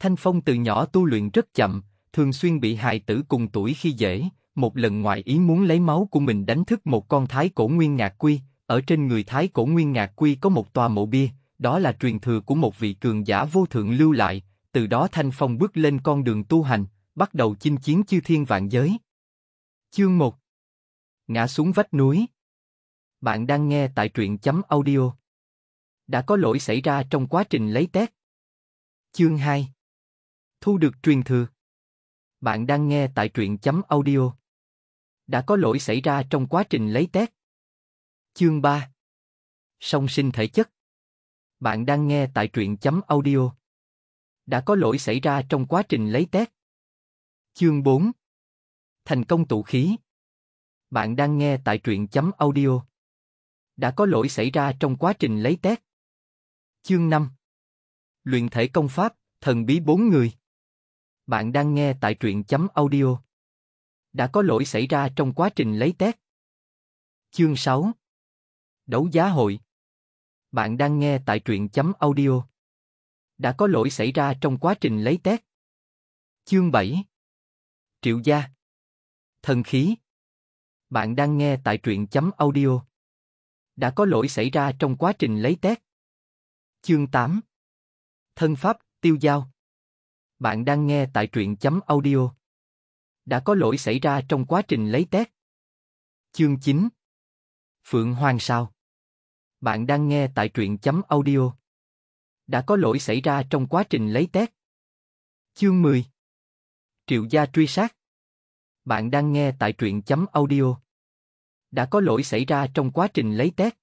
Thanh Phong từ nhỏ tu luyện rất chậm, thường xuyên bị hài tử cùng tuổi khi dễ, một lần ngoại ý muốn lấy máu của mình đánh thức một con thái cổ nguyên ngạc quy, ở trên người thái cổ nguyên ngạc quy có một tòa mộ bia, đó là truyền thừa của một vị cường giả vô thượng lưu lại, từ đó Thanh Phong bước lên con đường tu hành, bắt đầu chinh chiến chư thiên vạn giới. Chương 1 Ngã xuống vách núi Bạn đang nghe tại truyện chấm audio. Đã có lỗi xảy ra trong quá trình lấy test. Chương 2 Thu được truyền thừa. Bạn đang nghe tại truyện chấm audio. Đã có lỗi xảy ra trong quá trình lấy test. Chương 3 Song sinh thể chất Bạn đang nghe tại truyện chấm audio. Đã có lỗi xảy ra trong quá trình lấy test. Chương 4 Thành công tụ khí Bạn đang nghe tại truyện chấm audio. Đã có lỗi xảy ra trong quá trình lấy test. Chương 5 Luyện thể công pháp, thần bí bốn người bạn đang nghe tại truyện chấm audio. Đã có lỗi xảy ra trong quá trình lấy test. Chương 6 Đấu giá hội Bạn đang nghe tại truyện chấm audio. Đã có lỗi xảy ra trong quá trình lấy test. Chương 7 Triệu gia Thần khí Bạn đang nghe tại truyện chấm audio. Đã có lỗi xảy ra trong quá trình lấy test. Chương 8 Thân pháp, tiêu giao bạn đang nghe tại truyện chấm audio. Đã có lỗi xảy ra trong quá trình lấy test. Chương 9 Phượng Hoàng sao? Bạn đang nghe tại truyện chấm audio. Đã có lỗi xảy ra trong quá trình lấy test. Chương 10 Triệu gia truy sát Bạn đang nghe tại truyện chấm audio. Đã có lỗi xảy ra trong quá trình lấy test.